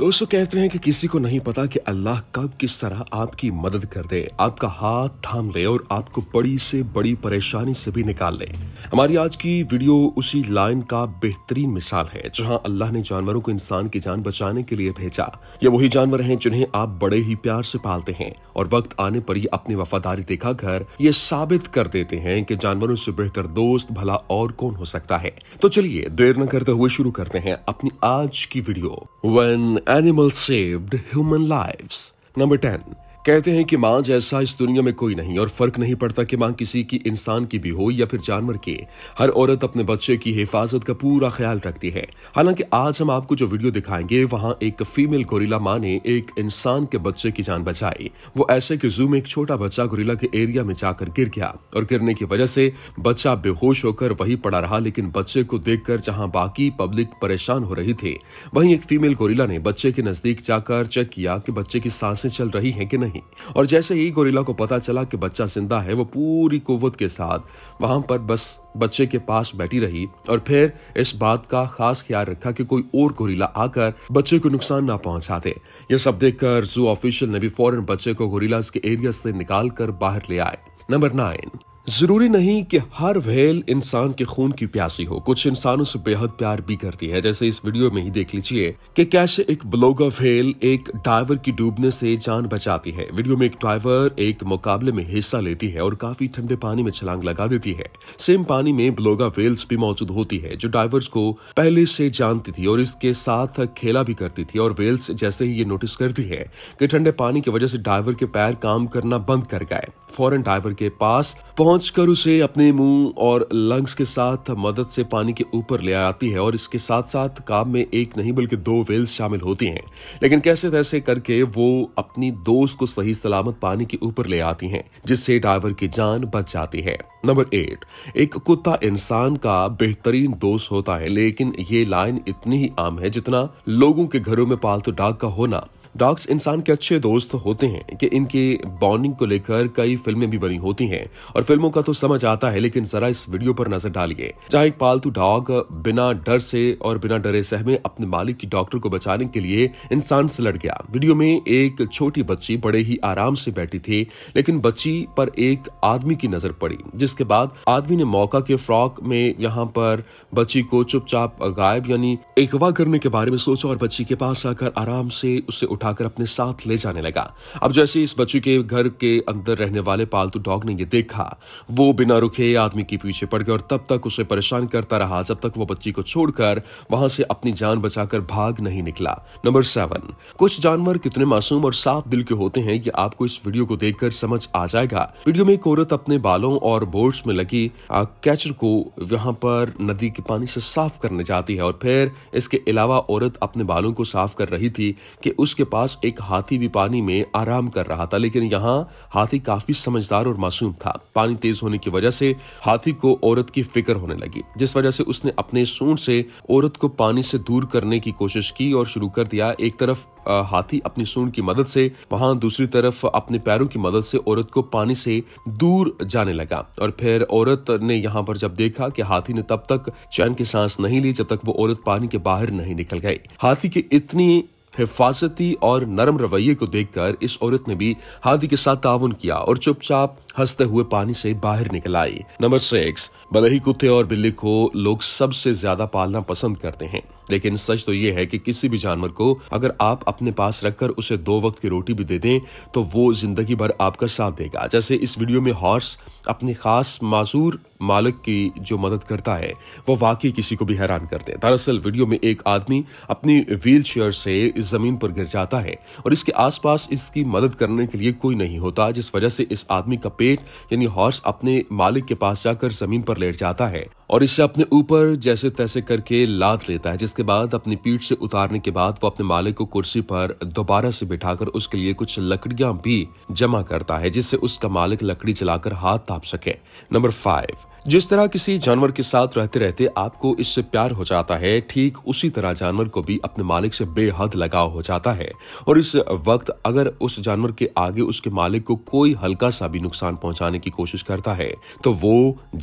दोस्तों कहते हैं कि किसी को नहीं पता कि अल्लाह कब किस तरह आपकी मदद कर दे आपका हाथ थाम ले और आपको बड़ी से बड़ी परेशानी से भी निकाल ले हमारी आज की वीडियो उसी लाइन का बेहतरीन मिसाल है जहां अल्लाह ने जानवरों को इंसान की जान बचाने के लिए भेजा ये वही जानवर हैं जिन्हें आप बड़े ही प्यार से पालते हैं और वक्त आने पर ही अपनी वफादारी देखा कर ये साबित कर देते हैं कि जानवरों से बेहतर दोस्त भला और कौन हो सकता है तो चलिए देर न करते हुए शुरू करते हैं अपनी आज की video one Animals saved human lives. Number 10. कहते हैं कि मां जैसा इस दुनिया में कोई नहीं और फर्क नहीं पड़ता कि मां किसी की इंसान की भी हो या फिर जानवर की हर औरत अपने बच्चे की हिफाजत का पूरा ख्याल रखती है हालांकि आज हम आपको जो वीडियो दिखाएंगे वहां एक फीमेल गोरिला मां ने एक इंसान के बच्चे की जान बचाई वो ऐसे कि जू में एक छोटा बच्चा गोरिला के एरिया में जाकर गिर गया और गिरने की वजह से बच्चा बेहोश होकर वही पड़ा रहा लेकिन बच्चे को देखकर जहां बाकी पब्लिक परेशान हो रही थी वहीं एक फीमेल गोरिला ने बच्चे के नजदीक जाकर चेक किया कि बच्चे की सांसें चल रही है कि नहीं नहीं और जैसे ही गोरिल्ला को पता चला कि बच्चा जिंदा है वो पूरी कुवत के साथ वहां पर बस बच्चे के पास बैठी रही और फिर इस बात का खास ख्याल रखा कि कोई और गोरिल्ला आकर बच्चे को नुकसान ना पहुंचा दे यह सब देखकर जू ऑफिशियल ने भी फौरन बच्चे को गोरिल्लाज के एरिया से निकाल कर बाहर ले आए नंबर नाइन जरूरी नहीं कि हर व्हेल इंसान के खून की प्यासी हो कुछ इंसानों से बेहद प्यार भी करती है जैसे इस वीडियो में ही देख लीजिए कि कैसे एक ब्लोगा व्हेल एक ड्राइवर की डूबने से जान बचाती है वीडियो में एक ड्राइवर एक मुकाबले में हिस्सा लेती है और काफी ठंडे पानी में छलांग लगा देती है सेम पानी में ब्लोगा व्हेल्स भी मौजूद होती है जो ड्राइवर्स को पहले से जानती थी और इसके साथ खेला भी करती थी और वेल्स जैसे ही ये नोटिस करती है कि ठंडे पानी की वजह से ड्राइवर के पैर काम करना बंद कर गए फॉरन डाइवर के पास पहुंचकर उसे अपने मुंह और लंग्स के साथ मदद से पानी के ऊपर ले आती है और इसके साथ साथ काम में एक नहीं बल्कि दो वेल्स शामिल होती हैं लेकिन कैसे तैसे करके वो अपनी दोस्त को सही सलामत पानी के ऊपर ले आती हैं जिससे डाइवर की जान बच जाती है नंबर एट एक कुत्ता इंसान का बेहतरीन दोस्त होता है लेकिन ये लाइन इतनी ही आम है जितना लोगों के घरों में पालतू डाक का होना डॉग्स इंसान के अच्छे दोस्त होते हैं कि इनके बॉन्डिंग को लेकर कई फिल्में भी बनी होती हैं और फिल्मों का तो समझ आता है लेकिन जरा इस वीडियो पर नजर डालिए जहां एक पालतू डॉग बिना डर से और बिना डरे सहमे अपने मालिक की डॉक्टर को बचाने के लिए इंसान से लड़ गया वीडियो में एक छोटी बच्ची बड़े ही आराम से बैठी थी लेकिन बच्ची पर एक आदमी की नजर पड़ी जिसके बाद आदमी ने मौका के फ्रॉक में यहाँ पर बच्ची को चुपचाप गायब यानी एकवा करने के बारे में सोचा और बच्ची के पास आकर आराम से उसे उठाकर अपने साथ ले जाने लगा अब जैसे इस बच्चे के घर के अंदर रहने वाले पालतू डॉग ने यह देखा वो बिना रुके आदमी के पीछे पड़ गया और तब तक उसे परेशान करता रहा जब तक वो बच्ची को छोड़कर वहां से अपनी जान बचाकर भाग नहीं निकला नंबर सेवन कुछ जानवर कितने मासूम और साफ दिल के होते हैं ये आपको इस वीडियो को देखकर समझ आ जाएगा वीडियो में एक औरत अपने बालों और बोर्ड्स में लगी कैचर को यहाँ पर नदी के पानी से साफ करने जाती है और फिर इसके अलावा औरत अपने बालों को साफ कर रही थी कि उसके पास एक हाथी भी पानी में आराम कर रहा था लेकिन यहाँ हाथी काफी समझदार और मासूम था पानी तेज होने की वजह से हाथी को औरत की फिक्र होने लगी जिस वजह से उसने अपने सूंड से औरत को पानी से दूर करने की कोशिश की और शुरू कर दिया एक तरफ हाथी अपनी सूंड की मदद से वहां दूसरी तरफ अपने पैरों की मदद से औरत को पानी से दूर जाने लगा और फिर औरत ने यहाँ पर जब देखा कि हाथी ने तब तक चैन की सांस नहीं ली जब तक वो औरत पानी के बाहर नहीं निकल गई हाथी के इतनी हिफाजती और नरम रवैये को देखकर इस औरत ने भी हादी के साथ ताउन किया और चुपचाप हंसते हुए पानी से बाहर निकल आई नंबर सिक्स भले ही कुत्ते और बिल्ली को लोग सबसे ज्यादा पालना पसंद करते हैं लेकिन सच तो ये है कि किसी भी जानवर को अगर आप अपने पास रखकर उसे दो वक्त की रोटी भी दे दें तो वो जिंदगी भर आपका साथ देगा जैसे इस वीडियो में हॉर्स अपने खास माजूर मालिक की जो मदद करता है वो वाकई किसी को भी हैरान करते दे दरअसल वीडियो में एक आदमी अपनी व्हील चेयर से जमीन पर गिर जाता है और इसके आसपास इसकी मदद करने के लिए कोई नहीं होता जिस वजह से इस आदमी का पेट यानी हॉर्स अपने मालिक के पास जाकर जमीन पर लेट जाता है और इसे अपने ऊपर जैसे तैसे करके लाद लेता है जिसके बाद अपनी पीठ से उतारने के बाद वो अपने मालिक को कुर्सी पर दोबारा से बिठाकर उसके लिए कुछ लकड़ियां भी जमा करता है जिससे उसका मालिक लकड़ी चलाकर हाथ ताप सके नंबर फाइव जिस तरह किसी जानवर के साथ रहते रहते आपको इससे प्यार हो जाता है ठीक उसी तरह जानवर को भी अपने मालिक से बेहद लगाव हो जाता है और इस वक्त अगर उस जानवर के आगे उसके मालिक को कोई हल्का सा भी नुकसान पहुंचाने की कोशिश करता है तो वो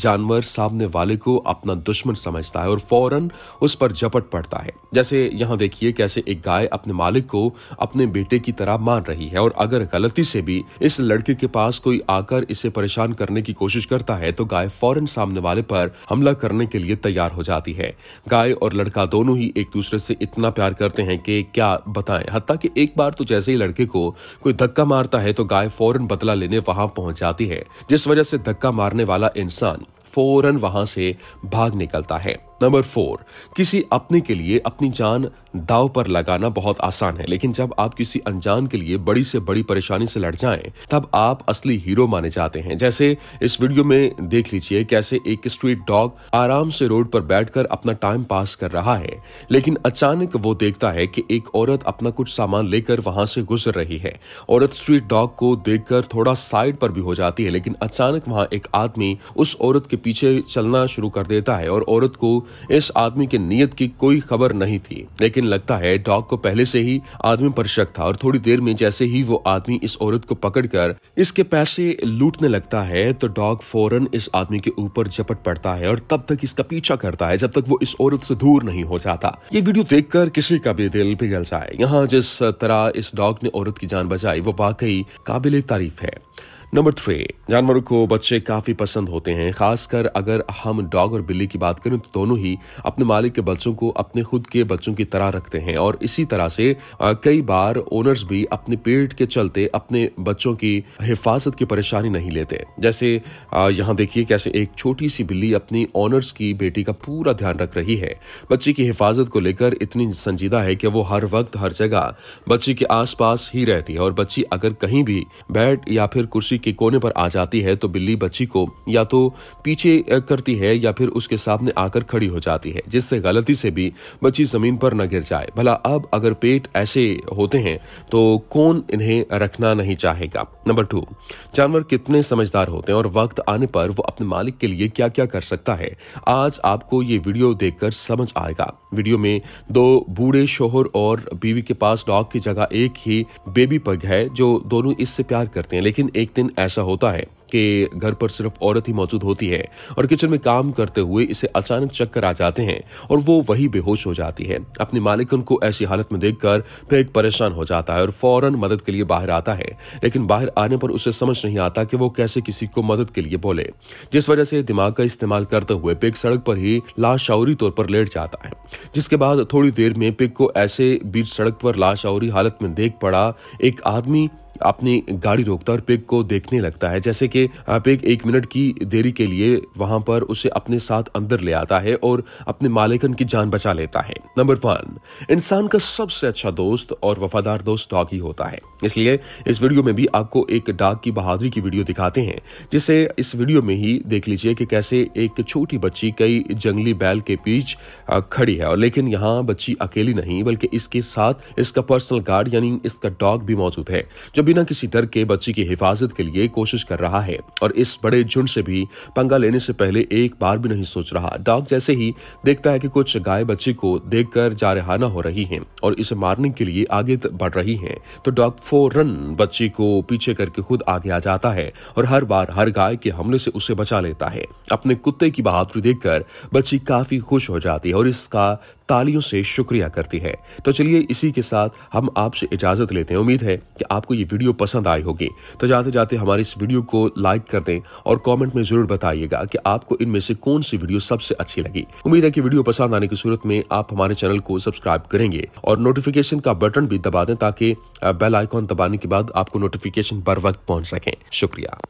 जानवर सामने वाले को अपना दुश्मन समझता है और फौरन उस पर झपट पड़ता है जैसे यहाँ देखिए कैसे एक गाय अपने मालिक को अपने बेटे की तरह मान रही है और अगर गलती से भी इस लड़के के पास कोई आकर इसे परेशान करने की कोशिश करता है तो गाय फौरन सामने वाले पर हमला करने के लिए तैयार हो जाती है गाय और लड़का दोनों ही एक दूसरे से इतना प्यार करते हैं कि क्या बताएं हत्या कि एक बार तो जैसे ही लड़के को कोई धक्का मारता है तो गाय फौरन बदला लेने वहां पहुंच जाती है जिस वजह से धक्का मारने वाला इंसान फौरन वहां से भाग निकलता है नंबर फोर किसी अपने के लिए अपनी जान दाव पर लगाना बहुत आसान है लेकिन जब आप किसी अनजान के लिए बड़ी से बड़ी परेशानी से लड़ जाएं तब आप असली हीरो माने जाते हैं जैसे इस वीडियो में देख लीजिए कैसे एक स्ट्रीट डॉग आराम से रोड पर बैठकर अपना टाइम पास कर रहा है लेकिन अचानक वो देखता है कि एक औरत अपना कुछ सामान लेकर वहां से गुजर रही है औरत स्ट्रीट डॉग को देख थोड़ा साइड पर भी हो जाती है लेकिन अचानक वहां एक आदमी उस औरत के पीछे चलना शुरू कर देता है और औरत को इस आदमी के नियत की कोई खबर नहीं थी लेकिन लगता है डॉग को पहले से ही आदमी पर शक था और थोड़ी देर में जैसे ही वो आदमी इस औरत को पकड़कर इसके पैसे लूटने लगता है तो डॉग फौरन इस आदमी के ऊपर झपट पड़ता है और तब तक इसका पीछा करता है जब तक वो इस औरत से दूर नहीं हो जाता ये वीडियो देख किसी का भी दिल पिघल जाए यहाँ जिस तरह इस डॉग ने औरत की जान बचाई वो वाकई काबिल तारीफ है नंबर थ्री जानवरों को बच्चे काफी पसंद होते हैं खासकर अगर हम डॉग और बिल्ली की बात करें तो दोनों ही अपने मालिक के बच्चों को अपने खुद के बच्चों की तरह रखते हैं और इसी तरह से कई बार ओनर्स भी अपने पेट के चलते अपने बच्चों की हिफाजत की परेशानी नहीं लेते जैसे यहाँ देखिए कैसे एक छोटी सी बिल्ली अपनी ओनर्स की बेटी का पूरा ध्यान रख रही है बच्चे की हिफाजत को लेकर इतनी संजीदा है कि वो हर वक्त हर जगह बच्चे के आस ही रहती है और बच्ची अगर कहीं भी बैट या फिर कुर्सी बच्ची के कोने पर आ जाती है तो बिल्ली बच्ची को या तो पीछे करती है या फिर उसके सामने आकर खड़ी हो जाती है जिससे गलती से भी बच्ची जमीन पर न गिर जाए भला अब अगर पेट ऐसे होते हैं तो कौन इन्हें रखना नहीं चाहेगा नंबर टू जानवर कितने समझदार होते हैं और वक्त आने पर वो अपने मालिक के लिए क्या क्या कर सकता है आज आपको ये वीडियो देखकर समझ आएगा वीडियो में दो बूढ़े शोहर और बीवी के पास डॉग की जगह एक ही बेबी पग है जो दोनों इससे प्यार करते हैं लेकिन एक दिन दिन ऐसा होता है कि घर पर सिर्फ औरत ही मौजूद होती है और किचन में काम करते हुए इसे अचानक चक्कर आ जाते हैं और वो वही बेहोश हो जाती है अपने मालिक उनको ऐसी हालत में देखकर पेट परेशान हो जाता है और फौरन मदद के लिए बाहर आता है लेकिन बाहर आने पर उसे समझ नहीं आता कि वो कैसे किसी को मदद के लिए बोले जिस वजह से दिमाग का इस्तेमाल करते हुए पिक सड़क पर ही लाशावरी तौर पर लेट जाता है जिसके बाद थोड़ी देर में पिक को ऐसे बीच सड़क पर लाशावरी हालत में देख पड़ा एक आदमी अपनी गाड़ी रोकता और पिग को देखने लगता है जैसे कि पिग एक मिनट की देरी के लिए वहां पर उसे अपने साथ अंदर ले आता है और अपने मालिकन की जान बचा लेता है नंबर वन इंसान का सबसे अच्छा दोस्त और वफादार दोस्त डॉग ही होता है इसलिए इस वीडियो में भी आपको एक डॉग की बहादुरी की वीडियो दिखाते हैं जिसे इस वीडियो में ही देख लीजिए कि कैसे एक छोटी बच्ची कई जंगली बैल के बीच खड़ी है और लेकिन यहाँ बच्ची अकेली नहीं बल्कि इसके साथ इसका पर्सनल गार्ड यानी इसका डॉग भी मौजूद है जब बिना किसी डर के बच्ची की हिफाजत के लिए कोशिश कर रहा है और इस बड़े झुंड से भी पंगा लेने से पहले एक बार भी नहीं सोच रहा डॉग जैसे ही देखता है कि कुछ गाय बच्ची को देखकर जारहाना हो रही है और इसे मारने के लिए आगे बढ़ रही है तो डॉग फौरन बच्ची को पीछे करके खुद आगे आ जाता है और हर बार हर गाय के हमले से उसे बचा लेता है अपने कुत्ते की बहादुरी देखकर बच्ची काफी खुश हो जाती है और इसका तालियों से शुक्रिया करती है तो चलिए इसी के साथ हम आपसे इजाजत लेते हैं उम्मीद है कि आपको ये वीडियो पसंद आई होगी तो जाते जाते हमारे इस वीडियो को लाइक कर दें और कॉमेंट में जरूर बताइएगा कि आपको इनमें से कौन सी वीडियो सबसे अच्छी लगी उम्मीद है कि वीडियो पसंद आने की सूरत में आप हमारे चैनल को सब्सक्राइब करेंगे और नोटिफिकेशन का बटन भी दबा दें ताकि बेल आइकॉन दबाने के बाद आपको नोटिफिकेशन बर वक्त पहुंच सके शुक्रिया